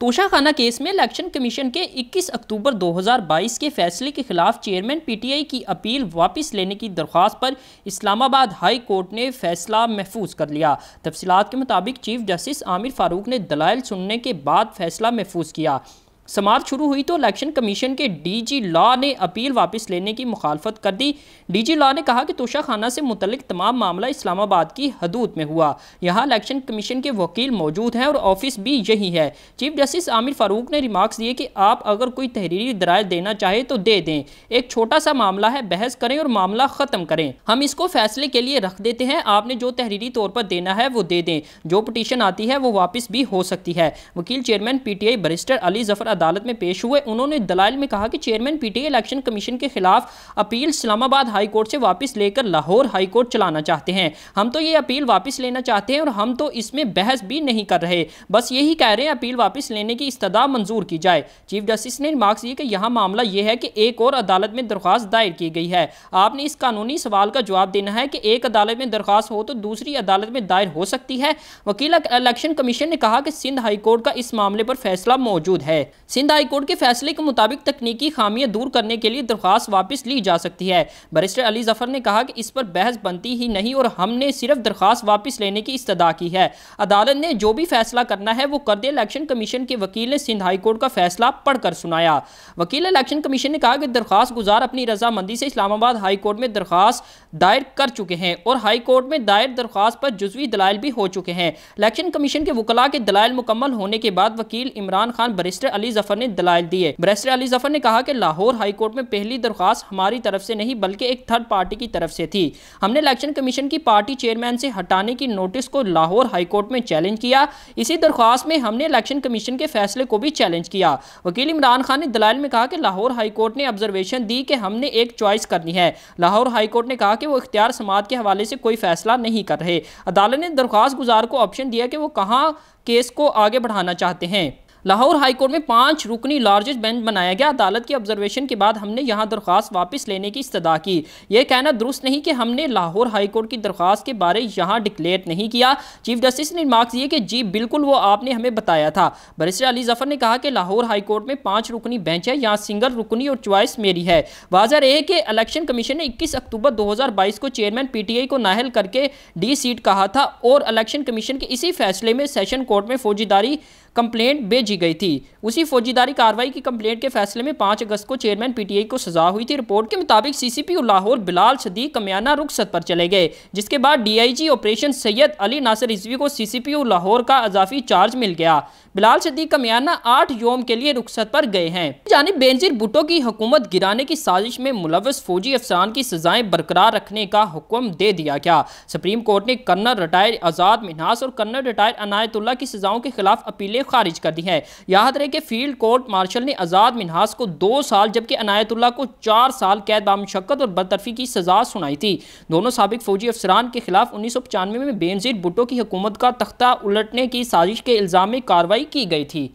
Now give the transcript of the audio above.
Toshakhana case में election commission के 21 अक्टूबर 2022 के फैसले के खिलाफ चेयरमैन पीटीआई की अपील वापस लेने की दरख्वास्त पर इस्लामाबाद हाई कोर्ट ने फैसला महफूज कर लिया तफसीत के मुताबिक चीफ जस्टिस आमिर फारूक ने दलाइल सुनने के बाद फैसला महफूज किया समाप्त शुरू हुई तो इलेक्शन कमीशन के डीजी लॉ ने अपील वापस लेने की मुखालफत कर दी डीजी लॉ ने कहा कि तोशाखाना से मुतलिक तमाम मामला इस्लामाबाद की हदूद में हुआ यहाँ इलेक्शन कमीशन के वकील मौजूद हैं और ऑफिस भी यही है चीफ जस्टिस आमिर फारूक ने रिमार्क्स दिए कि आप अगर कोई तहरीरी दराज देना चाहे तो दे दें एक छोटा सा मामला है बहस करें और मामला ख़त्म करें हम इसको फैसले के लिए रख देते हैं आपने जो तहरीरी तौर पर देना है वो दे दें जो पटिशन आती है वो वापस भी हो सकती है वकील chairman P T I barrister Ali Zafar अदालत में पेश हुए उन्होंने दलाल में कहा कि चेयरमैन पीटीए इलेक्शन कमीशन के खिलाफ अपील इस्लामाबाद हाई कोर्ट से वापस लेकर लाहौर हाई कोर्ट चलाना चाहते हैं हम तो ये अपील वापस लेना चाहते हैं और हम तो इसमें बहस भी नहीं कर रहे बस यही कह रहे हैं अपील वापस लेने की इस्तः मंजूर की जाए चीफ जस्टिस ने रिमार्क्स दिए कि यहाँ मामला यह है कि एक और अदालत में दरख्वास्त दायर की गई है आपने इस कानूनी सवाल का जवाब देना है कि एक अदालत में दरख्वास्त हो तो दूसरी अदालत में दायर हो सकती है वकील इलेक्शन कमीशन ने कहा कि सिंध हाईकोर्ट का इस मामले पर फैसला मौजूद है सिंध हाईकोर्ट के फैसले के मुताबिक तकनीकी खामियां दूर करने के लिए दरख्वास्त वापस ली जा सकती है बरिस्टर अली जफर ने कहा कि इस पर बहस बनती ही नहीं और हमने सिर्फ दरख्वास्त वापस लेने की इस्तः की है अदालत ने जो भी फैसला करना है वो कर दिया इलेक्शन कमीशन के वकील ने सिंध हाईकोर्ट का फैसला पढ़कर सुनाया वकील इलेक्शन कमीशन ने कहा कि दरख्वास्त गुजार अपनी रजामंदी से इस्लामाबाद हाईकोर्ट में दरख्वास्त दायर कर चुके हैं और हाईकोर्ट में दायर दरख्वास्त पर जुजवी दलाइल भी हो चुके हैं इलेक्शन कमीशन के वकला के दलाइल मुकम्मल होने के बाद वकील इमरान खान बरिस्टर अली जफर ने दलाल दिए ब्रेस्टर अली जफर ने कहा कि लाहौर हाईकोर्ट में पहली दरख्वास्त हमारी तरफ से नहीं बल्कि एक थर्ड पार्टी की तरफ से थी हमने इलेक्शन कमीशन की पार्टी चेयरमैन से हटाने की नोटिस को लाहौर हाईकोर्ट में चैलेंज किया इसी दरख्वास्त में हमने इलेक्शन कमीशन के फैसले को भी चैलेंज किया वकील इमरान खान ने दलाल में कहा कि लाहौर हाईकोर्ट ने ऑब्जर्वेशन दी कि हमने एक चॉइस करनी है लाहौर हाईकोर्ट ने कहा कि वो इख्तियार समाज के हवाले से कोई फैसला नहीं कर रहे अदालत ने दरख्वास्त गुजार को ऑप्शन दिया कि वो कहाँ केस को आगे बढ़ाना चाहते हैं लाहौर हाईकोर्ट में पांच रुकनी लार्जेस्ट बेंच बनाया गया अदालत की ऑब्जर्वेशन के बाद हमने यहाँ दरख्वास्त वापस लेने की इस्तः की यह कहना दुरुस्त नहीं कि हमने लाहौर हाईकोर्ट की दरख्वास्त के बारे यहाँ डिक्लेयर नहीं किया चीफ जस्टिस ने रिमार्क दिए कि जी बिल्कुल वो आपने हमें बताया था बरिस्टर अली जफर ने कहा कि लाहौर हाईकोर्ट में पांच रुकनी बेंच है यहाँ सिंगल रुकनी और चॉइस मेरी है वाजह रहे कि इलेक्शन कमीशन ने इक्कीस अक्टूबर दो हज़ार बाईस को चेयरमैन पी टी आई को नाहल करके डी सीट कहा था और इलेक्शन कमीशन के इसी फैसले में सेशन कोर्ट में फौजीदारी कंप्लेंट भेजी गई थी उसी फौजीदारी कार्रवाई की कंप्लेंट के फैसले में पांच अगस्त को चेयरमैन पीटीआई को सजा हुई थी रिपोर्ट के मुताबिक सीसीपी लाहौर बिलाल सदीक कमियाना रुखसत पर चले गए जिसके बाद डीआईजी ऑपरेशन सैयद अली नासिर रिजवी को सीसीपी लाहौर का अजाफी चार्ज मिल गया बिलाल सदीक का मियाना आठ योम के लिए रुखसत पर गए हैं जानी बेनजीर भुटो की हुकूमत गिराने की साजिश में मुलवस फौजी अफसरान की सजाएं बरकरार रखने का हुक्म दे दिया गया सुप्रीम कोर्ट ने कर्नल रिटायर आज़ाद मिनास और कर्नल रिटायर अनायतुल्ला की सजाओं के खिलाफ अपीलें खारिज कर दी हैं याद रहे कि फील्ड कोर्ट मार्शल ने आज़ाद मिनास को दो साल जबकि अनायतुल्ला को चार साल कैद बामशक्कत और बरतरफी की सजा सुनाई थी दोनों सबक फौजी अफसरान के खिलाफ उन्नीस सौ पचानवे में बेनजीर भुटो की हुकूमत का तख्ता उलटने की साजिश के इल्ज़ाम में कार्रवाई की गई थी